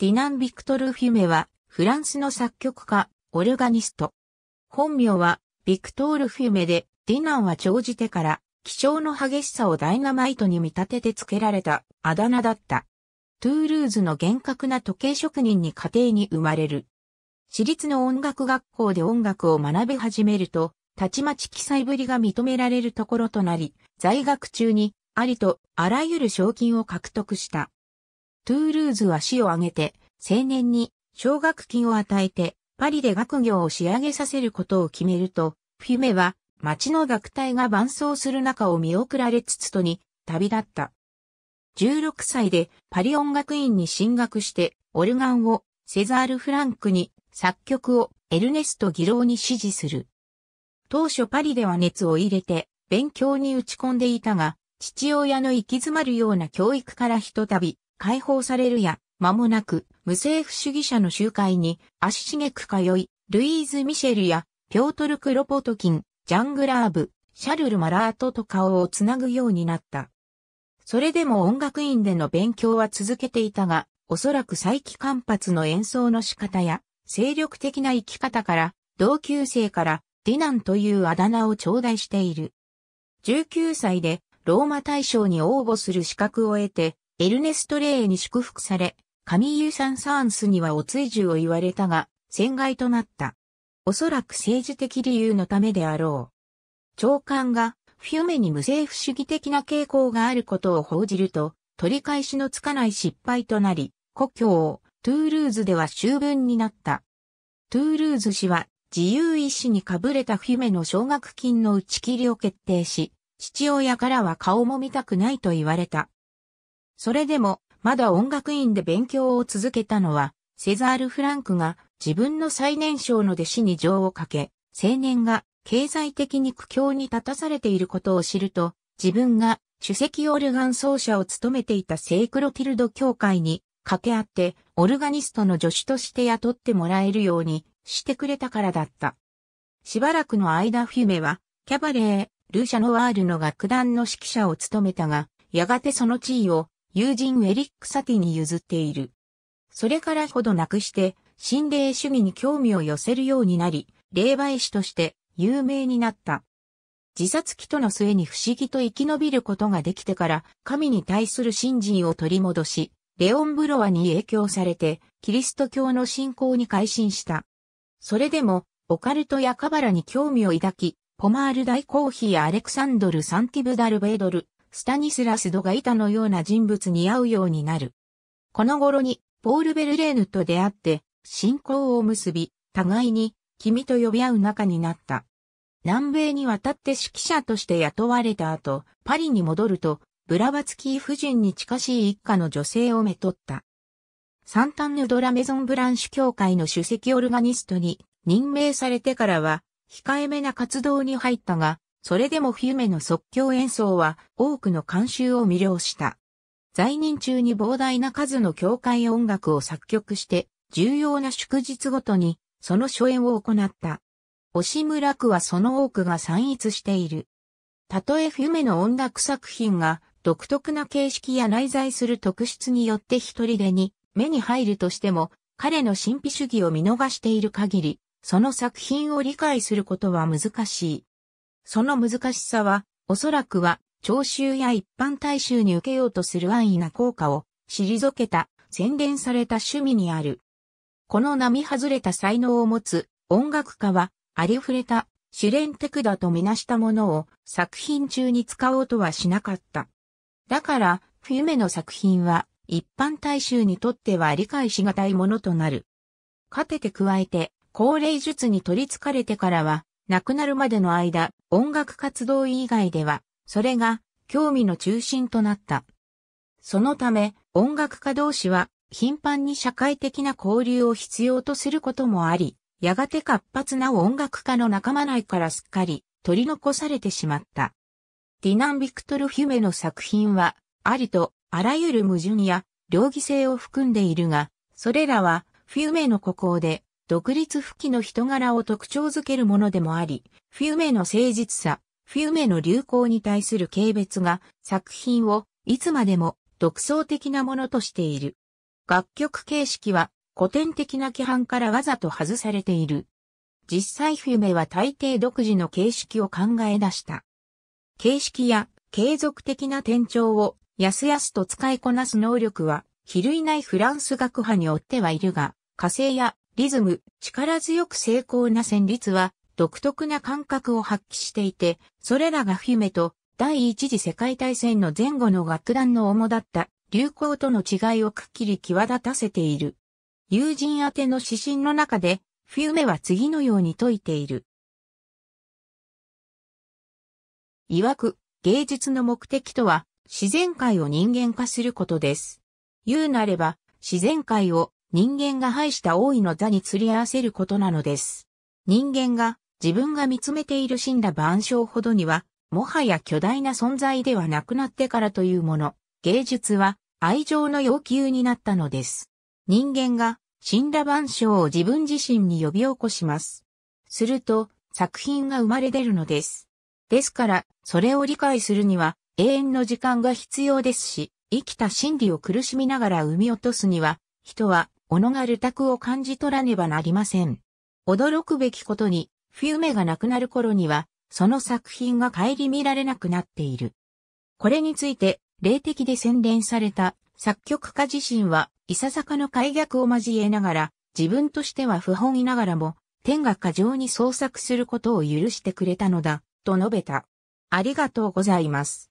ディナン・ビクトル・フィメは、フランスの作曲家、オルガニスト。本名は、ビクトール・フィメで、ディナンは長じてから、気象の激しさをダイナマイトに見立てて付けられた、あだ名だった。トゥールーズの厳格な時計職人に家庭に生まれる。私立の音楽学校で音楽を学び始めると、たちまち記載ぶりが認められるところとなり、在学中に、ありとあらゆる賞金を獲得した。トゥールーズは死を挙げて、青年に奨学金を与えて、パリで学業を仕上げさせることを決めると、フィメは町の学隊が伴走する中を見送られつつとに旅立った。16歳でパリ音楽院に進学して、オルガンをセザール・フランクに、作曲をエルネスト・ギローに指示する。当初パリでは熱を入れて、勉強に打ち込んでいたが、父親の行き詰まるような教育からひとたび、解放されるや、間もなく無政府主義者の集会に足しげく通い、ルイーズ・ミシェルやピョートル・クロポトキン、ジャングラーブ、シャルル・マラートと顔をつなぐようになった。それでも音楽院での勉強は続けていたが、おそらく再起間髪の演奏の仕方や、精力的な生き方から、同級生からディナンというあだ名を頂戴している。19歳でローマ大賞に応募する資格を得て、エルネスト・レーに祝福され、カミーユ・サン・サーンスにはお追従を言われたが、戦外となった。おそらく政治的理由のためであろう。長官が、フィュメに無政府主義的な傾向があることを報じると、取り返しのつかない失敗となり、故郷、トゥールーズでは終分になった。トゥールーズ氏は、自由意志にかぶれたフィメの奨学金の打ち切りを決定し、父親からは顔も見たくないと言われた。それでも、まだ音楽院で勉強を続けたのは、セザール・フランクが自分の最年少の弟子に情をかけ、青年が経済的に苦境に立たされていることを知ると、自分が主席オルガン奏者を務めていたセイクロティルド協会に掛け合って、オルガニストの助手として雇ってもらえるようにしてくれたからだった。しばらくの間フィメは、キャバレー、ルーシャノワールの楽団の指揮者を務めたが、やがてその地位を友人エリック・サティに譲っている。それからほどなくして、心霊主義に興味を寄せるようになり、霊媒師として有名になった。自殺鬼との末に不思議と生き延びることができてから、神に対する信心を取り戻し、レオン・ブロワに影響されて、キリスト教の信仰に改心した。それでも、オカルトやカバラに興味を抱き、ポマール大コーヒやアレクサンドル・サンティブ・ダルベイドル、スタニスラス・ドがたのような人物に会うようになる。この頃に、ポール・ベルレーヌと出会って、信仰を結び、互いに、君と呼び合う仲になった。南米に渡って指揮者として雇われた後、パリに戻ると、ブラバツキー夫人に近しい一家の女性をめとった。サンタンヌ・ドラ・メゾン・ブランシュ協会の主席オルガニストに任命されてからは、控えめな活動に入ったが、それでもフィメの即興演奏は多くの監修を魅了した。在任中に膨大な数の教会音楽を作曲して、重要な祝日ごとにその初演を行った。押村区はその多くが散逸している。たとえフィメの音楽作品が独特な形式や内在する特質によって一人でに目に入るとしても、彼の神秘主義を見逃している限り、その作品を理解することは難しい。その難しさは、おそらくは、聴衆や一般大衆に受けようとする安易な効果を、退けた、洗練された趣味にある。この並外れた才能を持つ音楽家は、ありふれた主練テクだとみなしたものを作品中に使おうとはしなかった。だから、冬目の作品は一般大衆にとっては理解しがたいものとなる。勝てて加えて、高齢術に取り憑かれてからは、亡くなるまでの間、音楽活動以外では、それが興味の中心となった。そのため、音楽家同士は頻繁に社会的な交流を必要とすることもあり、やがて活発な音楽家の仲間内からすっかり取り残されてしまった。ディナン・ビクトル・ヒュメの作品は、ありとあらゆる矛盾や両義性を含んでいるが、それらはフィュメの孤高で独立不帰の人柄を特徴づけるものでもあり、フィウメの誠実さ、フィウメの流行に対する軽蔑が作品をいつまでも独創的なものとしている。楽曲形式は古典的な規範からわざと外されている。実際フィメは大抵独自の形式を考え出した。形式や継続的な転調をやすやすと使いこなす能力は、比類ないフランス学派におってはいるが、火星やリズム、力強く精巧な旋律は、独特な感覚を発揮していて、それらがフィメと第一次世界大戦の前後の楽団の主だった流行との違いをくっきり際立たせている。友人宛ての指針の中で、フィウメは次のように説いている。曰く、芸術の目的とは、自然界を人間化することです。言うなれば、自然界を人間が排した大いの座に釣り合わせることなのです。人間が自分が見つめている死んだ万象ほどには、もはや巨大な存在ではなくなってからというもの、芸術は愛情の要求になったのです。人間が死んだ万象を自分自身に呼び起こします。すると作品が生まれ出るのです。ですから、それを理解するには永遠の時間が必要ですし、生きた真理を苦しみながら生み落とすには、人は己がルタクを感じ取らねばなりません。驚くべきことに、フィウメが亡くなる頃には、その作品が顧みられなくなっている。これについて、霊的で洗練された作曲家自身は、いささかの解逆を交えながら、自分としては不本意ながらも、天が過剰に創作することを許してくれたのだ、と述べた。ありがとうございます。